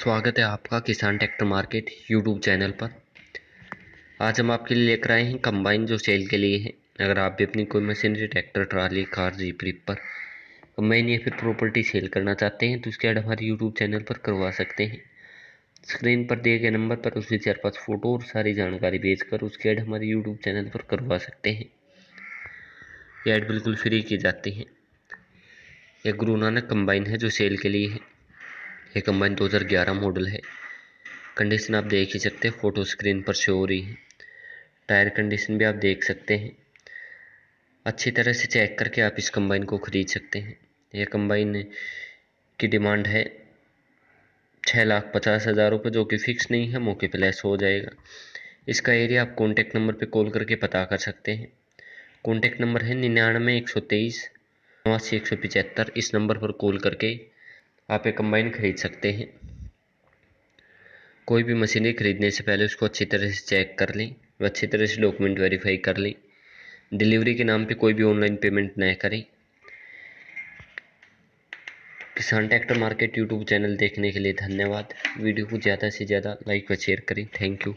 स्वागत है आपका किसान ट्रैक्टर मार्केट यूट्यूब चैनल पर आज हम आपके लिए लेकर आए हैं कंबाइन जो सेल के लिए है अगर आप भी अपनी कोई machinery tractor trolley car jeep रिप पर कंबाइन या फिर प्रॉपर्टी सेल करना चाहते हैं तो उसके बाद हमारे यूट्यूब चैनल पर करवा सकते हैं स्क्रीन पर दिए गए नंबर पर उसके चार पाँच फ़ोटो और सारी जानकारी कर उसके ऐड हमारे यूट्यूब चैनल पर करवा सकते हैं ये ऐड बिल्कुल फ्री की जाती है यह गुरु नानक कम्बाइन है जो सेल के लिए है ये कंबाइन 2011 मॉडल है कंडीशन आप देख ही सकते हैं फ़ोटो स्क्रीन पर शो हो रही है टायर कंडीशन भी आप देख सकते हैं अच्छी तरह से चेक करके आप इस कंबाइन को ख़रीद सकते हैं यह कंबाइन की डिमांड है छः लाख पचास हज़ार रुपये जो कि फ़िक्स नहीं है मौके पर लेस हो जाएगा इसका एरिया आप कॉन्टैक्ट नंबर पर कॉल करके पता कर सकते हैं कॉन्टैक्ट नंबर है निन्यानवे एक सौ तेईस नवासी एक सौ पचहत्तर इस नंबर पर कॉल करके आप एक कंबाइन ख़रीद सकते हैं कोई भी मशीनरी ख़रीदने से पहले उसको अच्छी तरह से चेक कर लें व अच्छी तरह से डॉक्यूमेंट वेरीफाई कर लें डिलीवरी के नाम पे कोई भी ऑनलाइन पेमेंट न करें किसान ट्रैक्टर मार्केट यूट्यूब चैनल देखने के लिए धन्यवाद वीडियो को ज़्यादा से ज़्यादा लाइक व शेयर करें थैंक यू